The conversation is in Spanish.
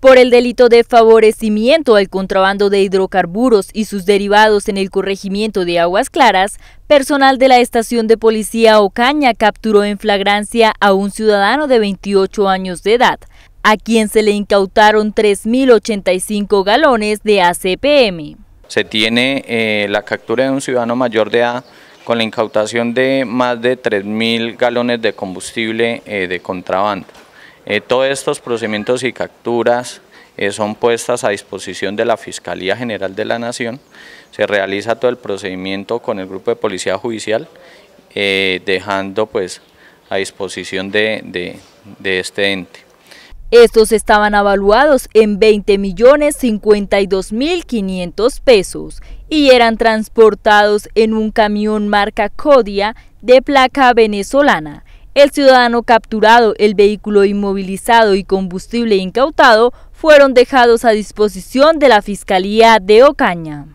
por el delito de favorecimiento al contrabando de hidrocarburos y sus derivados en el corregimiento de Aguas Claras, personal de la estación de policía Ocaña capturó en flagrancia a un ciudadano de 28 años de edad, a quien se le incautaron 3.085 galones de ACPM. Se tiene eh, la captura de un ciudadano mayor de edad con la incautación de más de 3.000 galones de combustible eh, de contrabando. Eh, todos estos procedimientos y capturas eh, son puestas a disposición de la Fiscalía General de la Nación. Se realiza todo el procedimiento con el grupo de policía judicial, eh, dejando pues a disposición de, este ente. Estos estaban avaluados en 20 millones 52 mil 500 pesos y eran transportados en un camión marca Codia de placa venezolana el ciudadano capturado, el vehículo inmovilizado y combustible incautado fueron dejados a disposición de la Fiscalía de Ocaña.